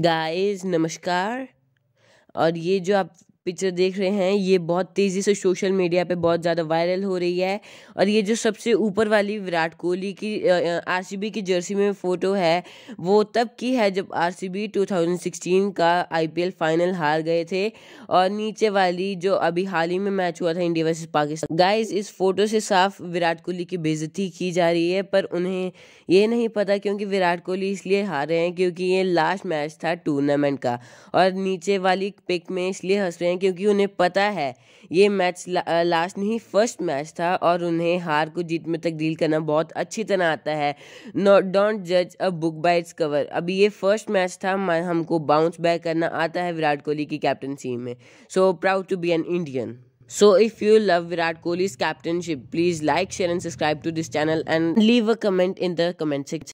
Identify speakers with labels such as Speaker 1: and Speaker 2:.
Speaker 1: guys नमस्कार और ये जो आप पिक्चर देख रहे हैं ये बहुत तेज़ी से सोशल मीडिया पे बहुत ज़्यादा वायरल हो रही है और ये जो सबसे ऊपर वाली विराट कोहली की आरसीबी की जर्सी में फ़ोटो है वो तब की है जब आरसीबी 2016 का आईपीएल फाइनल हार गए थे और नीचे वाली जो अभी हाल ही में मैच हुआ था इंडिया वर्सेज पाकिस्तान गाइज इस फोटो से साफ विराट कोहली की बेजती की जा रही है पर उन्हें ये नहीं पता क्योंकि विराट कोहली इसलिए हार रहे हैं क्योंकि ये लास्ट मैच था टूर्नामेंट का और नीचे वाली पिक में इसलिए हंस रहे हैं हैं क्योंकि उन्हें पता है ये मैच ला, लास्ट नहीं फर्स्ट मैच था और उन्हें हार को जीत में तब्दील करना बहुत अच्छी तरह आता है नॉट डोंट जज a book by its cover अभी ये फर्स्ट मैच था हमको बाउंस बैक करना आता है विराट कोहली की कैप्टनसी में so proud to be an Indian so if you love Virat Kohli's captainship please like share and subscribe to this channel and leave a comment in the comment section